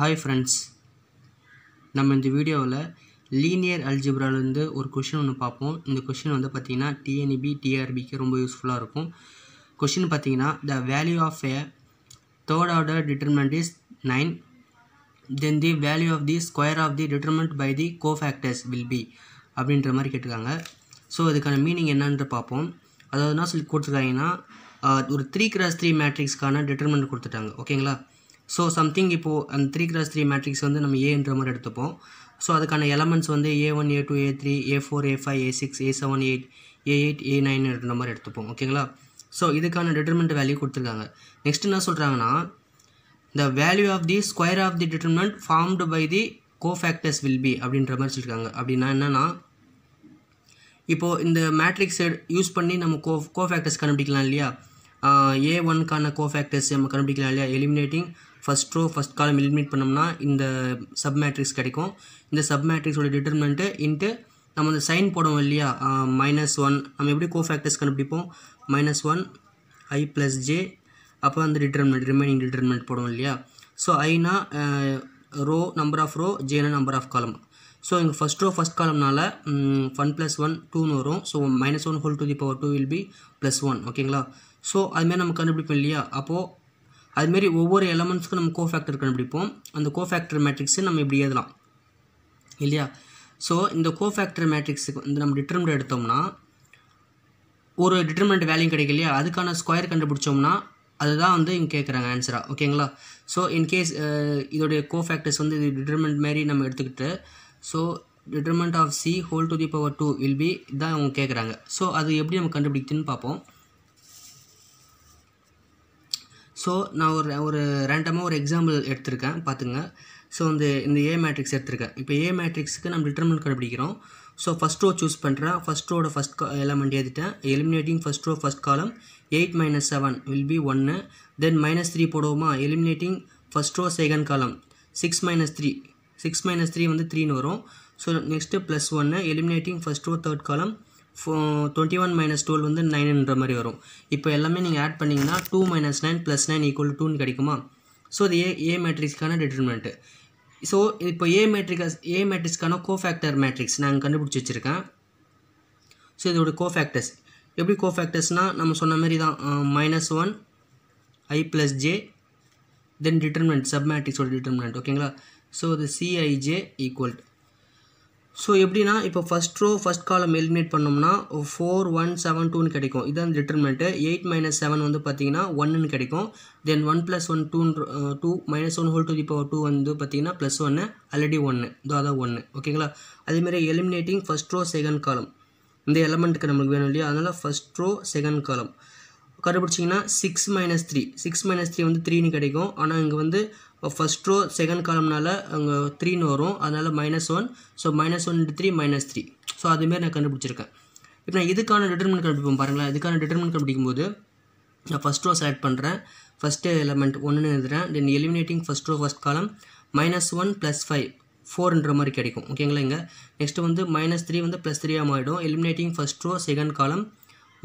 hi friends நம்ம இந்த வீடியோவில் லீனியர் அல்ஜிப்ராலேருந்து ஒரு கொஷின் ஒன்று பார்ப்போம் இந்த கொஷின் வந்து பார்த்திங்கன்னா டிஎன்இபி டிஆர்பிக்கு e ரொம்ப யூஸ்ஃபுல்லாக இருக்கும் கொஷின் பார்த்தீங்கன்னா the value of a third order determinant is nine then the value of the square of the determinant by the cofactors will be அப்படின்ற மாதிரி கேட்டிருக்காங்க ஸோ அதுக்கான மீனிங் என்னன்ட்டு பார்ப்போம் அதாவது என்ன சொல்லி கொடுத்துருக்காங்கன்னா ஒரு த்ரீ கிராஸ் த்ரீ மேட்ரிக்ஸ்க்கான டிட்டர்மெண்ட் கொடுத்துட்டாங்க ஓகேங்களா ஸோ சம்திங் இப்போது அந்த த்ரீ கிராஸ் த்ரீ மேட்ரிக்ஸ் வந்து நம்ம ஏன்ற மாதிரி எடுத்துப்போம் ஸோ அதுக்கான எலமெண்ட்ஸ் வந்து A one A two A three A four A five A six A seven eight A eight A nine என்ற மாதிரி எடுத்துப்போம் ஓகேங்களா ஸோ இதுக்கான டிட்டர்மெண்ட் வேல்யூ கொடுத்துருக்காங்க நெக்ஸ்ட் என்ன சொல்கிறாங்கன்னா the value of the square of the determinant formed by the cofactors will be அப்படின்ற மாதிரி சொல்லியிருக்காங்க அப்படின்னா என்னென்னா இப்போது இந்த மேட்ரிக்ஸ் யூஸ் பண்ணி நம்ம கோ கோஃபேக்டர்ஸ் கண்டுபிடிக்கலாம் இல்லையா ஏ ஒன்க்கான கோஃபேக்டர்ஸ் நம்ம கண்டுபிடிக்கலாம் இல்லையா eliminating first row first column eliminate பண்ணோம்னா இந்த சப் மேட்ரிக்ஸ் கிடைக்கும் இந்த சப் மேட்ரிக்ஸோட டிட்டர்மினன்ட்டு இன்ட்டு நம்ம அந்த சைன் போடுவோம் இல்லையா மைனஸ் ஒன் நம்ம எப்படி கோ ஃபேக்டர்ஸ் கண்டுபிடிப்போம் minus one i plus j அப்போ அந்த டிட்டர்மினன்ட் ரிமைனிங் டிட்டர்மினன்ட் போடுவோம் இல்லையா ஸோ ஐனா ரோ நம்பர் ஆஃப் ரோ ஜேனா நம்பர் ஆஃப் காலம் ஸோ இங்கே ஃபஸ்ட் ரோ ஃபஸ்ட் காலம்னால ஒன் ப்ளஸ் ஒன் டூன்னு வரும் so minus one whole to the power two will be plus one ஓகேங்களா ஸோ அதுமாரி நம்ம கண்டுபிடிப்போம் இல்லையா அப்போது அதுமாரி ஒவ்வொரு எலமெண்ட்ஸ்க்கும் நம்ம கோஃபேக்டர் கண்டுபிடிப்போம் அந்த கோஃபேக்டர் மேட்ரிக்ஸை நம்ம இப்படி எழுதலாம் இல்லையா ஸோ இந்த கோஃபேக்டர் மேட்ரிக்ஸுக்கு வந்து நம்ம டிட்டர்மெண்ட் எடுத்தோம்னா ஒரு டிட்டர்மெண்ட் வேல்யூ கிடைக்கும் இல்லையா அதுக்கான ஸ்கொயர் கண்டுபிடிச்சோம்னா அதுதான் வந்து இங்கே கேட்குறாங்க ஆன்சராக ஓகேங்களா ஸோ இன்கேஸ் இதோடைய கோஃபேக்டர்ஸ் வந்து இது டிட்டர்மெண்ட் மாரி நம்ம எடுத்துக்கிட்டு so determinant of C whole to the power two will be இதான் அவங்க கேட்குறாங்க ஸோ அது எப்படி நம்ம கண்டுபிடிக்குதுன்னு பார்ப்போம் ஸோ நான் ஒரு ஒரு ரேண்டமாக ஒரு எக்ஸாம்பிள் எடுத்திருக்கேன் பார்த்துங்க ஸோ இந்த இந்த ஏ மேட்ரிக்ஸ் எடுத்திருக்கேன் இப்போ ஏ மேட்ரிக்ஸுக்கு நம்ம டிட்டர்மெண்ட் கண்டுபிடிக்கிறோம் ஸோ ஃபஸ்ட் ரோ சூஸ் பண்ணுறேன் ஃபஸ்ட் ரோட ஃபஸ்ட் கா எலமெண்ட் எழுதிட்டேன் eliminating first row first column eight minus seven will be ஒன்று தென் மைனஸ் த்ரீ போடுவோமா eliminating first row second column six minus three six minus three வந்து த்ரீன்னு வரும் so next plus ஒன்று eliminating first row third column four twenty one minus twelve வந்து நைன்ன்ற மாதிரி வரும் இப்போ எல்லாமே நீங்கள் ஆட் பண்ணிங்கன்னா two minus nine plus nine equal டூன்னு கிடைக்குமா ஸோ அது ஏ ஏ மேட்ரிக்ஸ்க்கான டிட்டர்மெண்ட்டு ஸோ இப்போ ஏ மேட்ரிக்ஸ் ஏ மேட்ரிக்ஸ்க்கான கோஃபேக்டர் மேட்ரிக்ஸ் நாங்கள் கண்டுபிடிச்சி வச்சுருக்கேன் ஸோ இதோட கோஃபேக்டர்ஸ் எப்படி கோஃபேக்டர்ஸ்னால் நம்ம சொன்ன மாதிரி தான் minus one i plus j then determinant sub மேட்ரிக்ஸோட டிட்டர்மெண்ட் ஓகேங்களா ஸோ இது சிஐஜே ஈக்குவல்ட் ஸோ எப்படின்னா இப்போ first row first column eliminate பண்ணோம்னா ஃபோர் ஒன் செவன் டூன்னு கிடைக்கும் இதான் டிட்டர்மெண்ட்டு எயிட் மைனஸ் செவன் வந்து பார்த்தீங்கன்னா ஒன்றுன்னு கிடைக்கும் தென் ஒன் ப்ளஸ் ஒன் டூன்ற two minus one whole to the power two வந்து பார்த்தீங்கன்னா ப்ளஸ் ஒன்று ஆல்ரெடி ஒன்று இதோ அதான் ஒன்று ஓகேங்களா அதேமாரி எலிமினேட்டிங் ஃபஸ்ட் ரோ செகண்ட் காலம் இந்த எலமெண்ட்டுக்கு நமக்கு வேணும் இல்லையா அதனால் ஃபஸ்ட் ரோ செகண்ட் காலம் கண்டுபிடிச்சிங்கன்னா six minus three six minus three வந்து த்ரீன்னு கிடைக்கும் ஆனால் இங்கே வந்து ஃபஸ்ட் ரோ செகண்ட் காலம்னால் அங்கே த்ரீன்னு வரும் அதனால் minus one so minus one three minus three so அதுமாரி நான் கண்டுபிடிச்சிருக்கேன் இப்போ நான் இதுக்கான டிட்டர்மெண்ட் கண்டுபிடிப்போம் பாருங்களேன் இதுக்கான டிட்டர்மெண்ட் கண்டுபிடிக்கும் போது நான் ஃபஸ்ட் ரோ செலக்ட் பண்ணுறேன் ஃபஸ்ட்டு எலமெண்ட் ஒன்றுன்னு எழுதுறேன் then eliminating first row first column minus one plus five ஃபோர்ன்ற மாதிரி கிடைக்கும் ஓகேங்களா இங்கே நெக்ஸ்ட்டு வந்து மைனஸ் த்ரீ வந்து ப்ளஸ் த்ரீயாக மாறிடும் eliminating first row second column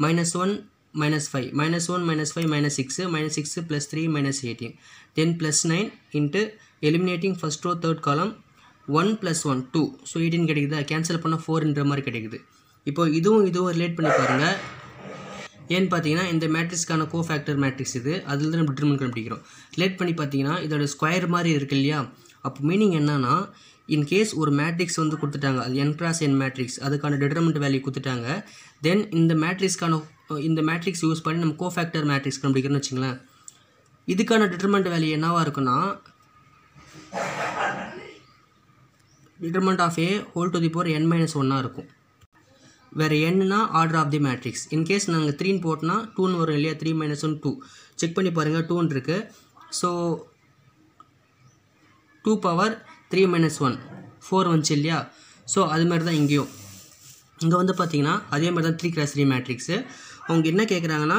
minus one minus 5 minus one minus 5 minus 6 minus 6 plus three minus 18 then plus nine into eliminating first row third column one plus one two so 18 கிடைக்குதா cancel பண்ணால் ஃபோர்ன்ற மாதிரி கிடைக்குது இப்போது இதுவும் இதுவும் relate பண்ணி பாருங்கள் ஏன்னு பார்த்தீங்கன்னா இந்த மேட்ரிக்ஸ்க்கான கோ ஃபேக்டர் மேட்ரிக்ஸ் இது அதில் தான் நம்ம டிட்டர்மின் கண்டுபிடிக்கிறோம் ரிலேட் பண்ணி பார்த்தீங்கன்னா இதோட ஸ்கொயர் மாதிரி இருக்குது இல்லையா அப்போ மீனிங் என்னன்னா கேஸ் ஒரு மேட்ரிக்ஸ் வந்து கொடுத்துட்டாங்க அது என் கிராஸ் என் மேட்ரிக்ஸ் அதுக்கான டிட்டர்மெண்ட் வேல்யூ கொடுத்துட்டாங்க தென் இந்த மேட்ரிக்ஸ்க்கான இந்த மேட்ரிக்ஸ் யூஸ் பண்ணி நம்ம கோஃபேக்டர் மேட்ரிக்ஸ் கண்டுபிடிக்கிறோம்னு வச்சுங்களேன் இதுக்கான டிட்டர்மெண்ட் வேல்யூ என்னவாக இருக்குன்னா determinant of A whole to the power n minus ஒன்னாக இருக்கும் வேறு என்னன்னா order of the matrix in case நாங்கள் த்ரீன்னு போட்டோன்னா டூன்னு வரும் இல்லையா three minus one two check பண்ணி பாருங்கள் டூன் இருக்குது so two power three minus one four வந்துச்சு இல்லையா ஸோ அது மாதிரி தான் இங்கேயும் இங்க வந்து பாத்தீங்கன்னா அதே மாதிரி 3x3 மேட்ரிக்ஸ் அங்க என்ன கேக்குறாங்கன்னா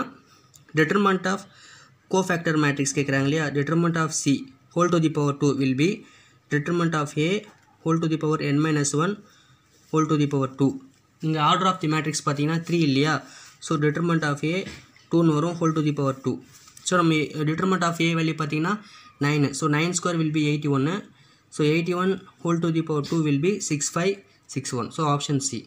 டிட்டர்மினன்ட் ஆஃப் கோஃபேக்டர் மேட்ரிக்ஸ் கேக்குறாங்க இல்லையா determinant of C whole to the power 2 will be determinant of A whole to the power n - 1 whole to the power 2 இங்க ஆர்டர் ஆஃப் தி மேட்ரிக்ஸ் பாத்தீங்கன்னா 3 இல்லையா so determinant of A 2 ன்னு வரும் whole to the power 2 so நம்ம determinant of A value பாத்தீங்கன்னா 9 so 9 square will be 81 so 81 whole to the power 2 will be 6561 so option C